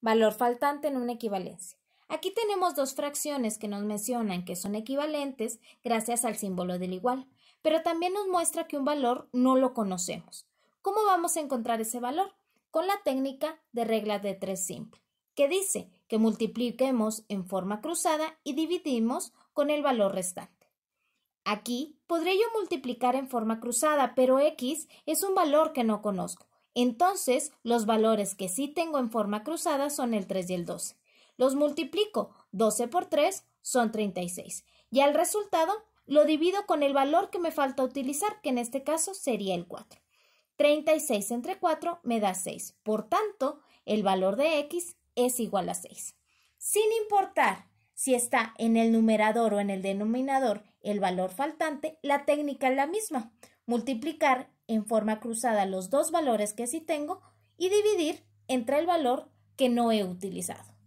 valor faltante en una equivalencia. Aquí tenemos dos fracciones que nos mencionan que son equivalentes gracias al símbolo del igual, pero también nos muestra que un valor no lo conocemos. ¿Cómo vamos a encontrar ese valor? Con la técnica de regla de tres simple, que dice que multipliquemos en forma cruzada y dividimos con el valor restante. Aquí podré yo multiplicar en forma cruzada, pero x es un valor que no conozco. Entonces, los valores que sí tengo en forma cruzada son el 3 y el 12. Los multiplico, 12 por 3 son 36. Y al resultado lo divido con el valor que me falta utilizar, que en este caso sería el 4. 36 entre 4 me da 6. Por tanto, el valor de x es igual a 6. Sin importar si está en el numerador o en el denominador el valor faltante, la técnica es la misma. Multiplicar en forma cruzada los dos valores que sí tengo y dividir entre el valor que no he utilizado.